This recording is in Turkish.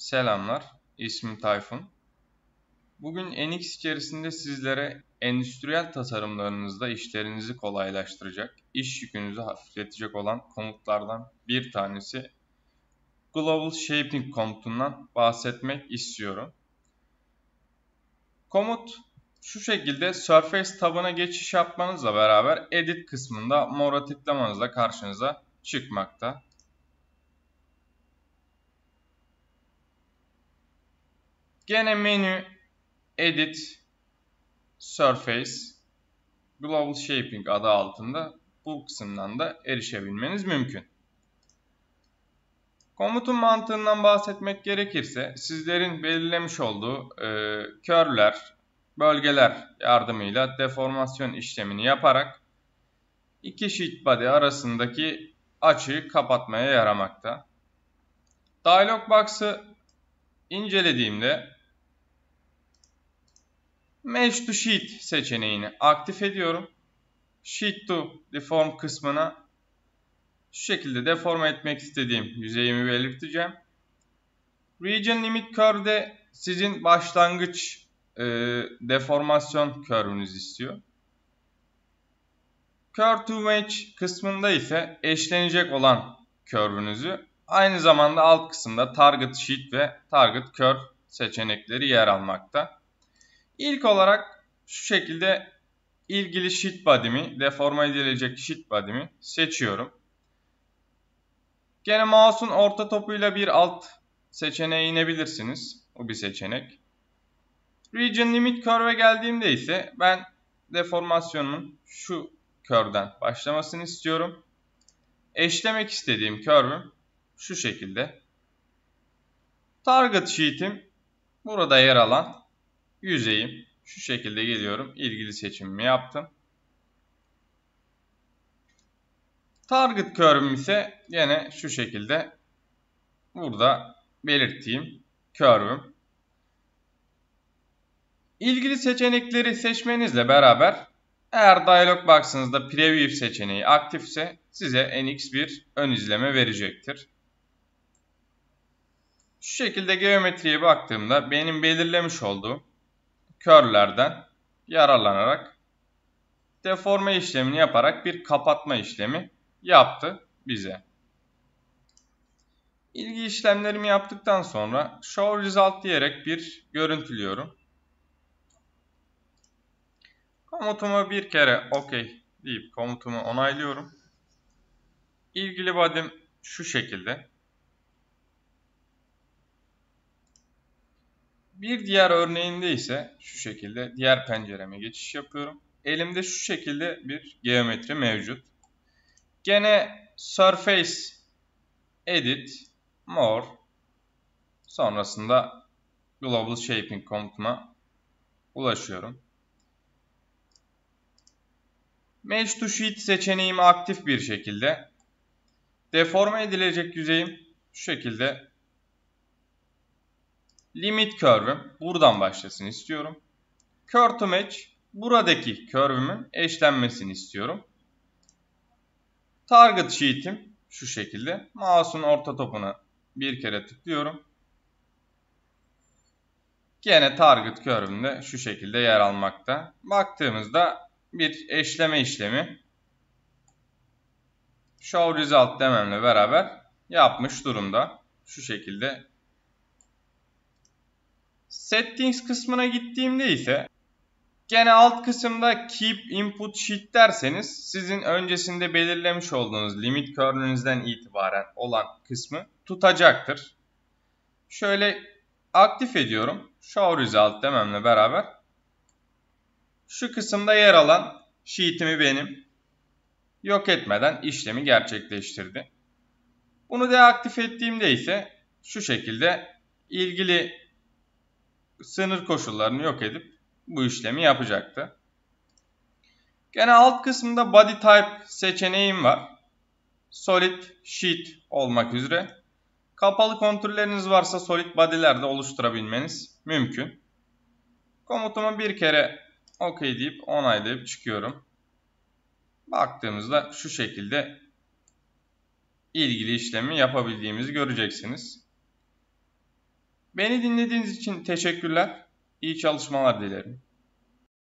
Selamlar, ismim Tayfun. Bugün NX içerisinde sizlere endüstriyel tasarımlarınızda işlerinizi kolaylaştıracak, iş yükünüzü hafifletecek olan komutlardan bir tanesi Global Shaping komutundan bahsetmek istiyorum. Komut şu şekilde Surface tabına geçiş yapmanızla beraber Edit kısmında mora tıklamanızla karşınıza çıkmakta. Gene menü Edit Surface Global Shaping adı altında bu kısımdan da erişebilmeniz mümkün. Komutun mantığından bahsetmek gerekirse sizlerin belirlemiş olduğu e, körler, bölgeler yardımıyla deformasyon işlemini yaparak iki sheet body arasındaki açıyı kapatmaya yaramakta. Dialog box'ı incelediğimde Mesh to Sheet seçeneğini aktif ediyorum. Sheet to Deform kısmına şu şekilde deforme etmek istediğim yüzeyimi belirteceğim. Region Limit Curve'de sizin başlangıç e, deformasyon curve'ünüz istiyor. Curve to Match kısmında ise eşlenecek olan curve'ünüzü aynı zamanda alt kısımda Target Sheet ve Target Curve seçenekleri yer almakta. İlk olarak şu şekilde ilgili sheet body'mi, deforme edilecek sheet body'mi seçiyorum. Gene mouse'un orta topuyla bir alt seçeneğe inebilirsiniz. Bu bir seçenek. Region Limit Curve'e geldiğimde ise ben deformasyonun şu körden başlamasını istiyorum. Eşlemek istediğim curve'üm şu şekilde. Target sheet'im burada yer alan yüzeyim. Şu şekilde geliyorum. İlgili seçimimi yaptım. Target curve'üm ise yine şu şekilde burada belirttiğim curve'üm. İlgili seçenekleri seçmenizle beraber eğer dialog box'ınızda preview seçeneği aktifse size NX bir ön izleme verecektir. Şu şekilde geometriye baktığımda benim belirlemiş olduğum körlerden yararlanarak deforme işlemini yaparak bir kapatma işlemi yaptı bize. İlgi işlemlerimi yaptıktan sonra show result diyerek bir görüntülüyorum. Komutumu bir kere OK deyip komutumu onaylıyorum. İlgili vadim şu şekilde. Bir diğer örneğinde ise şu şekilde diğer pencereme geçiş yapıyorum. Elimde şu şekilde bir geometri mevcut. Gene Surface Edit More sonrasında Global Shaping komutuna ulaşıyorum. Mesh to Sheet seçeneğimi aktif bir şekilde deforme edilecek yüzeyim şu şekilde limit curve'üm buradan başlasın istiyorum. Cur to match buradaki curve'ümün eşlenmesini istiyorum. Target sheet'im şu şekilde. Mouse'un orta topuna bir kere tıklıyorum. Gene target curve'ümde şu şekilde yer almakta. Baktığımızda bir eşleme işlemi show result dememle beraber yapmış durumda. Şu şekilde Settings kısmına gittiğimde ise gene alt kısımda Keep Input Sheet derseniz sizin öncesinde belirlemiş olduğunuz limit körlüğünüzden itibaren olan kısmı tutacaktır. Şöyle aktif ediyorum. Show Result dememle beraber şu kısımda yer alan sheet'imi benim yok etmeden işlemi gerçekleştirdi. Bunu deaktif ettiğimde ise şu şekilde ilgili sınır koşullarını yok edip bu işlemi yapacaktı. Gene alt kısımda body type seçeneğim var. Solid sheet olmak üzere. Kapalı kontürleriniz varsa solid body'ler de oluşturabilmeniz mümkün. Komutumu bir kere OK deyip onaylayıp çıkıyorum. Baktığımızda şu şekilde ilgili işlemi yapabildiğimizi göreceksiniz. Beni dinlediğiniz için teşekkürler. İyi çalışmalar dilerim.